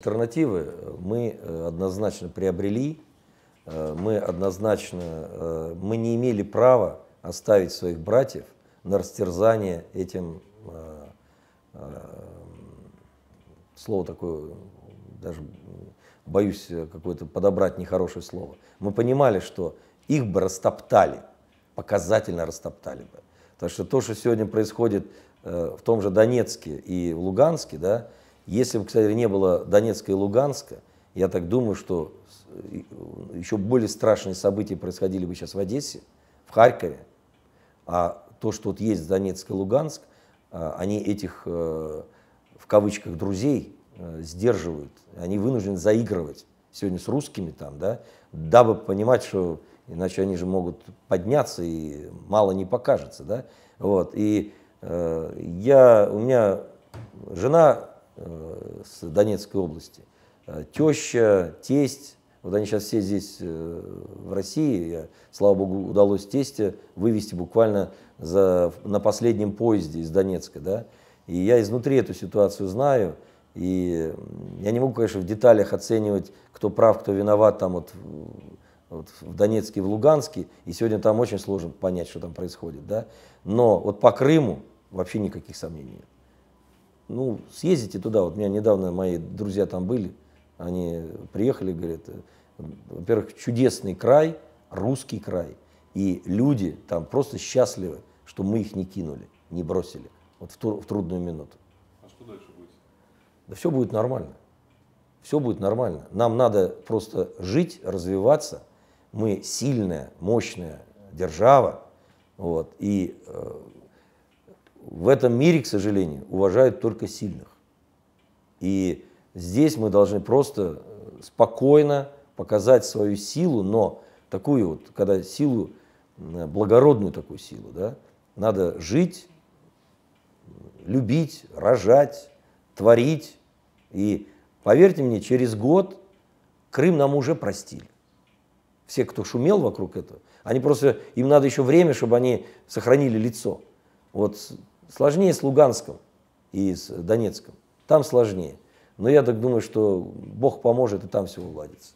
Альтернативы мы э, однозначно приобрели, э, мы однозначно, э, мы не имели права оставить своих братьев на растерзание этим, слово такое, даже боюсь какое-то подобрать нехорошее слово. Мы понимали, что их бы растоптали, показательно растоптали бы. Так что то, что сегодня происходит в том же Донецке и в Луганске, да, если бы, кстати, не было Донецка и Луганска, я так думаю, что еще более страшные события происходили бы сейчас в Одессе, в Харькове. А то, что вот есть Донецк и Луганск, а, они этих, э, в кавычках, друзей э, сдерживают. Они вынуждены заигрывать сегодня с русскими там, да, дабы понимать, что иначе они же могут подняться и мало не покажется, да. Вот. И э, я, у меня жена Э, с Донецкой области. Э, теща, тесть, вот они сейчас все здесь э, в России, я, слава богу, удалось тесте вывести буквально за, на последнем поезде из Донецка, да, и я изнутри эту ситуацию знаю, и я не могу, конечно, в деталях оценивать, кто прав, кто виноват там вот, вот в Донецке в Луганске, и сегодня там очень сложно понять, что там происходит, да, но вот по Крыму вообще никаких сомнений нет ну, съездите туда. Вот у меня недавно мои друзья там были, они приехали, говорят, во-первых, чудесный край, русский край. И люди там просто счастливы, что мы их не кинули, не бросили. Вот в, ту, в трудную минуту. А что дальше будет? Да все будет нормально. Все будет нормально. Нам надо просто жить, развиваться. Мы сильная, мощная держава. Вот, и э, в этом мире, к сожалению, уважают только сильных. И здесь мы должны просто э, спокойно показать свою силу, но такую вот, когда силу, э, благородную такую силу, да, надо жить, любить, рожать, творить. И поверьте мне, через год Крым нам уже простили. Все, кто шумел вокруг этого, они просто, им надо еще время, чтобы они сохранили лицо. Вот сложнее с Луганском и с Донецком. Там сложнее. Но я так думаю, что Бог поможет, и там все уладится.